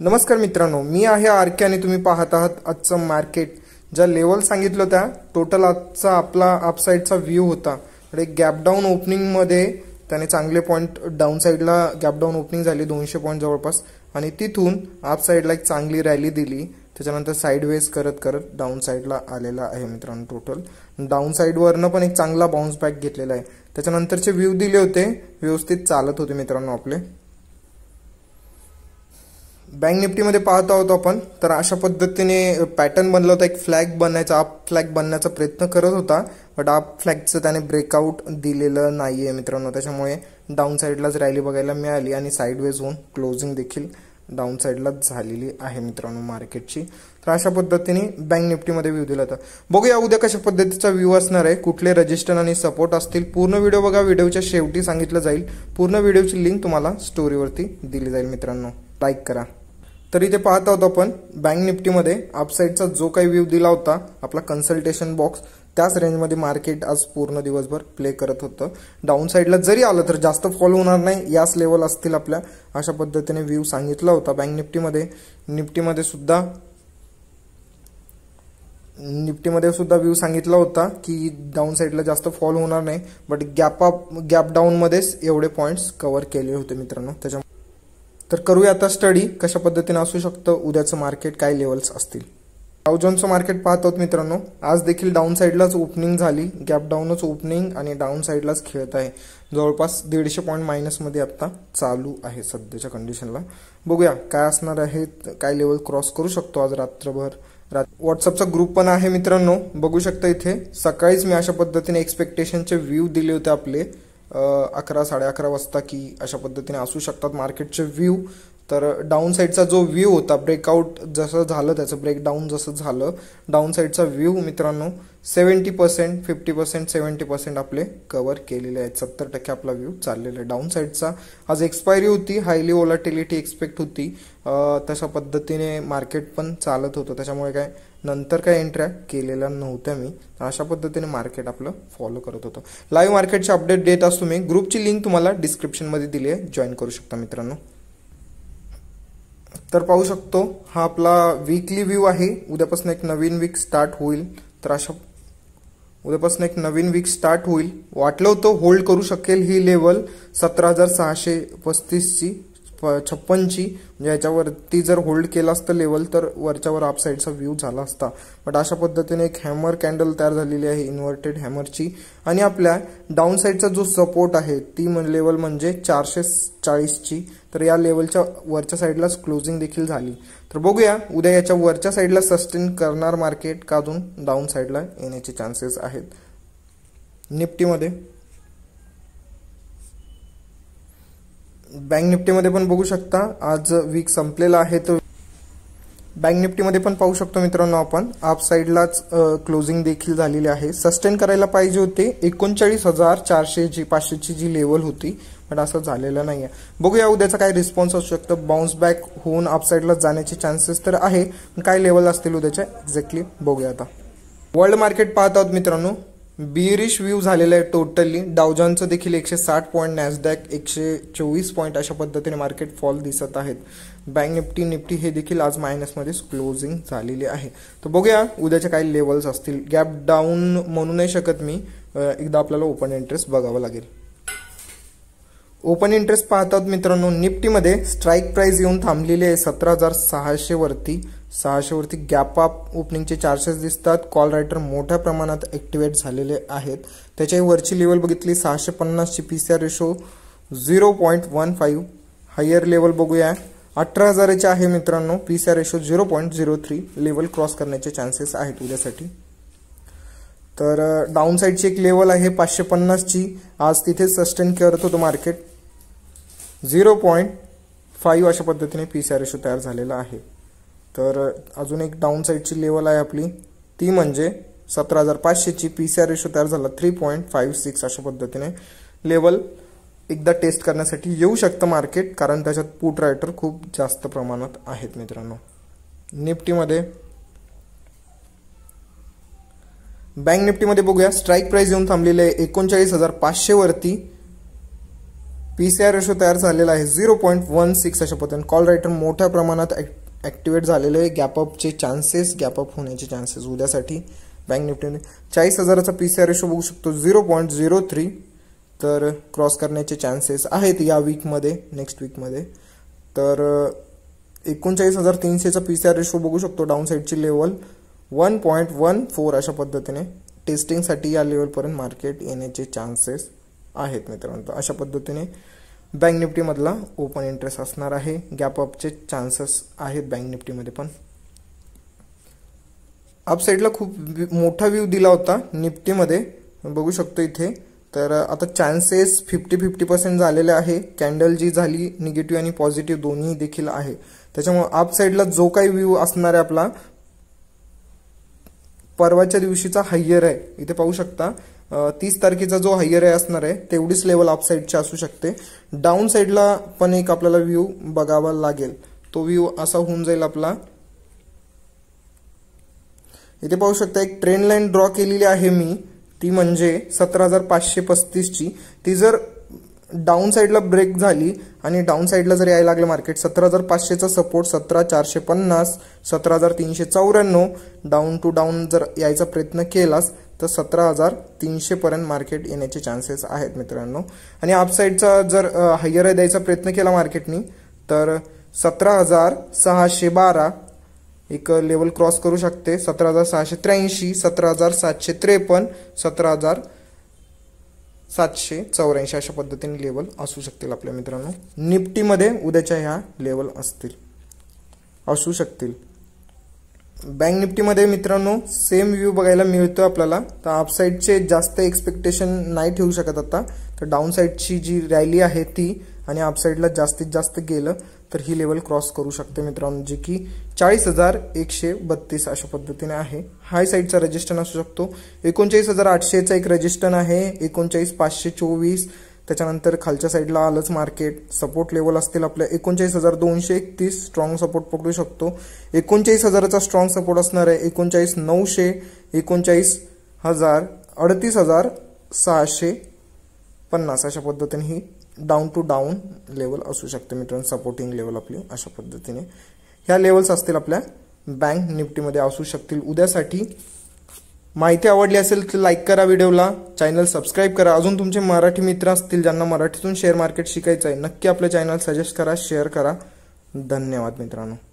नमस्कार मित्रांनो मी आहे आर के आणि तुम्ही पाहत आहात आजचं मार्केट ज्या लेवल सांगितलं त्या टोटल आजचा आपला अपसाईडचा व्ह्यू होता म्हणजे गॅपडाऊन ओपनिंगमध्ये त्याने चांगले पॉईंट डाऊन साईडला गॅपडाऊन ओपनिंग झाली दोनशे पॉईंट जवळपास आणि तिथून अपसाईडला एक चांगली रॅली दिली त्याच्यानंतर साईडवेज करत करत डाऊन साईडला आलेला आहे मित्रांनो टोटल डाऊन साईडवरनं पण एक चांगला बाउन्स बॅक घेतलेला आहे त्याच्यानंतरचे व्ह्यू दिले होते व्यवस्थित चालत होते मित्रांनो आपले बँक निफ्टीमध्ये पाहत आहोत आपण तर अशा पद्धतीने पॅटर्न बनला होता एक फ्लॅग बनण्याचा आप फ्लॅग बनण्याचा प्रयत्न करत होता बट आप फ्लॅगचं त्याने ब्रेकआउट दिलेलं नाही आहे मित्रांनो त्याच्यामुळे डाऊन साईडलाच रॅली बघायला मिळाली आणि साईडवेज होऊन क्लोजिंग देखील डाऊन साईडला झालेली आहे मित्रांनो मार्केटची तर अशा पद्धतीने बँक निफ्टीमध्ये व्ह्यू दिला होता बघूया उद्या कशा पद्धतीचा व्ह्यू असणार आहे कुठले रजिस्टर आणि सपोर्ट असतील पूर्ण व्हिडिओ बघा व्हिडिओच्या शेवटी सांगितलं जाईल पूर्ण व्हिडिओची लिंक तुम्हाला स्टोरीवरती दिली जाईल मित्रांनो लाईक करा तर इथे पाहत आहोत आपण बँक निफ्टीमध्ये अपसाईडचा जो काही व्ह्यू दिला होता आपला कन्सल्टेशन बॉक्स त्याच रेंजमध्ये मार्केट आज पूर्ण दिवसभर प्ले करत होतं डाऊन साईडला जरी आलं तर जास्त फॉल होणार नाही याच लेवल असतील आपल्या अशा पद्धतीने व्ह्यू सांगितला होता बँक निफ्टीमध्ये निफ्टीमध्ये सुद्धा निफ्टीमध्ये सुद्धा व्ह्यू सांगितला होता की डाऊन साइडला जास्त फॉल होणार नाही बट गॅप अप गॅप डाऊनमध्येच एवढे पॉईंट्स कव्हर केले होते मित्रांनो त्याच्या तर करूया आता स्टडी कशा पद्धतीने असू शकतं उद्याचं मार्केट काय लेवल्स असतील डाऊजॉनचं मार्केट पाहत आहोत मित्रांनो आज देखील डाऊन साईडलाच ओपनिंग झाली गॅप डाऊनच ओपनिंग आणि डाऊन साईडलाच खेळत आहे जवळपास दीडशे पॉईंट मायनसमध्ये आत्ता चालू आहे सध्याच्या कंडिशनला बघूया काय असणार आहे काय लेवल क्रॉस करू शकतो आज रात्रभर व्हॉट्सअपचा ग्रुप पण आहे मित्रांनो बघू शकता इथे सकाळीच मी अशा पद्धतीने एक्सपेक्टेशनचे व्ह्यू दिले होते आपले अकरा साडे अकरा वाजता की अशा पद्धतीने असू शकतात मार्केटचे व्ह्यू तर डाऊन साईडचा जो व्ह्यू होता ब्रेकआउट जसं झालं त्याचं ब्रेकडाऊन जसं झालं डाऊन साईडचा व्ह्यू मित्रांनो seventy percent fifty percent seventy percent आपले कवर केलेले आहेत सत्तर टक्के आपला व्ह्यू चाललेला आहे डाऊन साईडचा आज एक्सपायरी होती हायली ओलाटिलिटी एक्सपेक्ट होती तशा पद्धतीने मार्केट पण चालत होतं त्याच्यामुळे काय नंतर काय इंटरॅक्ट केलेला नव्हत्या मी अशा पद्धतीने मार्केट आपलं फॉलो करत होतो लाईव्ह मार्केटचे अपडेट देत असतो मी ग्रुपची लिंक तुम्हाला डिस्क्रिप्शनमध्ये दिली आहे जॉईन करू शकता मित्रांनो तर पाहू शकतो हा आपला वीकली व्ह्यू आहे उद्यापासून एक नवीन वीक स्टार्ट होईल तर अशा उद्यापासून एक नवीन वीक स्टार्ट होईल वाटलं होतं होल्ड करू शकेल ही लेवल सतरा हजार सहाशे पस्तीसची छप्पन ची याच्यावरती जर होल्ड केला असतं लेवल तर वरच्यावर अपसाईडचा व्ह्यू झाला असता बट अशा पद्धतीने एक हॅमर कैंडल तयार है इन्वर्टेड इन्व्हर्टेड हॅमरची आणि आपल्या डाऊन जो सपोर्ट है ती लेवल म्हणजे चारशे चाळीसची तर या लेवलच्या वरच्या साईडलाच क्लोजिंग देखील झाली तर उद्या याच्या वरच्या सस्टेन करना मार्केट का अजून डाऊन साईडला येण्याचे चान्सेस आहेत निफ्टीमध्ये बँक निफ्टीमध्ये पण बघू शकता आज वीक संपलेला आहे तो बँक निफ्टीमध्ये पण पाहू शकतो मित्रांनो आपण आप साईडलाच क्लोजिंग देखील झालेली आहे सस्टेन करायला पाहिजे होते एकोणचाळीस हजार चारशे जी पाचशेची जी लेवल होती पण असं झालेलं नाही आहे बघूया उद्याचा काय रिस्पॉन्स असू शकतं बाउन्स बॅक होऊन अपसाईडला जाण्याचे चान्सेस तर आहे पण काय लेवल असतील उद्याच्या एक्झॅक्टली बघूया आता वर्ल्ड मार्केट पाहत आहोत मित्रांनो बीरिश व्ह्यू झालेलं आहे टोटली डावजॉनचं देखील एकशे साठ पॉईंट नॅसडॅक एकशे चोवीस पॉईंट अशा पद्धतीने मार्केट फॉल दिसत आहेत बँक निफ्टी निफ्टी हे देखील आज मायनसमध्ये क्लोजिंग झालेले आहे तर बघूया उद्याच्या काही लेवल्स असतील गॅप डाऊन म्हणू नाही शकत मी एकदा आपल्याला ओपन इंटरेस्ट बघावं लागेल ओपन इंटरेस्ट पाहतात मित्रांनो निफ्टीमध्ये स्ट्राईक प्राईस येऊन थांबलेली आहे सतरा हजार सहाशे वरती सहाशेवरती गॅप अप ओपनिंगचे चार्जेस दिसतात कॉल रायटर मोठ्या प्रमाणात ॲक्टिवेट झालेले आहेत त्याच्या वरची लेवल बघितली सहाशे पन्नासची P C R ratio zero point one five higher level बघूया अठरा हजाराचे आहे मित्रांनो P C R ratio zero point zero three level cross करण्याचे चान्सेस आहेत उद्यासाठी तर डाऊन साईडची एक लेवल आहे पाचशे पन्नासची आज तिथे सस्टेन करत होतो मार्केट झिरो पॉईंट फाईव्ह अशा पद्धतीने पी सी आर रेशो तयार झालेला आहे तर अजून एक डाऊन साईडची लेवल आहे आपली ती म्हणजे सतरा हजार पाचशेची पी सी आर रेशो तयार झाला थ्री पॉईंट फाईव्ह सिक्स अशा पद्धतीने लेवल एकदा टेस्ट करण्यासाठी येऊ शकतं मार्केट कारण त्याच्यात पुट रायटर खूप जास्त प्रमाणात आहेत मित्रांनो निफ्टीमध्ये बँक निफ्टीमध्ये बघूया स्ट्राईक प्राईस येऊन थांबलेली आहे एकोणचाळीस हजार पाचशेवरती पी सी आर रेशो तयार झालेला आहे झिरो पॉईंट वन सिक्स अशा पद्धतीने कॉल रायटर मोठ्या प्रमाणात ॲक्टिवेट झालेलं आहे गॅपअपचे चान्सेस गॅपअप होण्याचे चान्सेस उद्यासाठी बँक निफ्टीने चाळीस हजाराचा पी सी आर रेशो बघू शकतो झिरो पॉईंट झिरो थ्री तर क्रॉस करण्याचे चान्सेस आहेत या वीकमध्ये नेक्स्ट वीकमध्ये तर एकोणचाळीस हजार तीनशेचा पी सी आर रेशो बघू शकतो डाऊन साईडची level one point one four अशा पद्धतीने टेस्टिंगसाठी या लेवलपर्यंत मार्केट येण्याचे चान्सेस आहेत मित्रांनो अशा पद्धतीने बँक निफ्टीमधला ओपन इंटरेस्ट असणार आहे गॅप अपचे चान्सेस आहेत बँक निफ्टीमध्ये पण अपसाईडला खूप मोठा व्ह्यू दिला होता निफ्टीमध्ये बघू शकतो इथे तर आता चान्सेस फिफ्टी फिफ्टी पर्सेंट झालेले आहे कॅन्डल जी झाली निगेटिव्ह आणि पॉझिटिव्ह दोन्ही देखील आहे त्याच्यामुळे अपसाईडला जो काही व्ह्यू असणार आहे आपला परवाच्या दिवशीचा हायर आहे इथे पाहू शकता तीस तारखेचा जो हायर आहे असणार आहे तेवढीच लेवल अप असू शकते डाऊन साईडला पण एक आपल्याला व्ह्यू बघावा लागेल तो व्ह्यू असा होऊन जाईल आपला इथे पाहू शकता एक ट्रेन लाईन ड्रॉ केलेली आहे मी ती म्हणजे सतरा हजार पाचशे ती जर डाऊन साईडला ब्रेक झाली आणि डाऊन साईडला जर यायला लागलं मार्केट सतरा हजार पाचशेचा सपोर्ट सतरा चारशे पन्नास सतरा हजार तीनशे चौऱ्याण्णव डाऊन टू डाऊन जर यायचा प्रयत्न केलास तर सतरा हजार तीनशेपर्यंत मार्केट येण्याचे चान्सेस आहेत मित्रांनो आणि अपसाईडचा जर हायर द्यायचा प्रयत्न केला मार्केटनी तर सतरा हजार सहाशे बारा एक लेवल क्रॉस करू शकते सतरा हजार सहाशे त्र्याऐंशी सतरा हजार सातशे त्रेपन्न सतरा हजार सातशे चौऱ्याऐंशी अशा पद्धतीने लेवल असू शकतील आपल्या मित्रांनो निफ्टीमध्ये उद्याच्या ह्या लेवल असतील असू शकतील बँक निफ्टीमध्ये मित्रांनो सेम व्ह्यू बघायला मिळतो आपल्याला तर अपसाईडचे जास्त एक्सपेक्टेशन नाही ठेवू शकत आता तर डाऊन साईडची जी रॅली आहे ती आणि अपसाईडला जास्तीत जास्त गेलं तर ही लेवल क्रॉस करू शकते मित्रांनो जी की चाळीस हजार एकशे बत्तीस अशा पद्धतीने आहे हाय साईडचा रजिस्टन असू शकतो एकोणचाळीस हजार आठशेचा एक रजिस्टन आहे एकोणचाळीस पाचशे चोवीस त्याच्यानंतर खालच्या साईडला आलंच मार्केट सपोर्ट लेवल असतील आपल्या एकोणचाळीस हजार दोनशे एकतीस स्ट्रॉंग सपोर्ट पकडू शकतो एकोणचाळीस हजाराचा स्ट्रॉंग सपोर्ट असणार आहे एकोणचाळीस नऊशे एकोणचाळीस हजार अडतीस हजार सहाशे पन्नास अशा पद्धतीने ही डाऊन टू डाऊन लेवल असू शकते मित्रांनो सपोर्टिंग लेवल आपली अशा पद्धतीने ह्या लेवल्स असतील आपल्या बँक निफ्टीमध्ये असू शकतील उद्यासाठी माहिती आवडली असेल तर लाईक करा व्हिडिओला चॅनल सबस्क्राईब करा अजून तुमचे मराठी मित्र असतील ज्यांना मराठीतून शेअर मार्केट शिकायचं आहे नक्की आपलं चॅनल सजेस्ट करा शेअर करा धन्यवाद मित्रांनो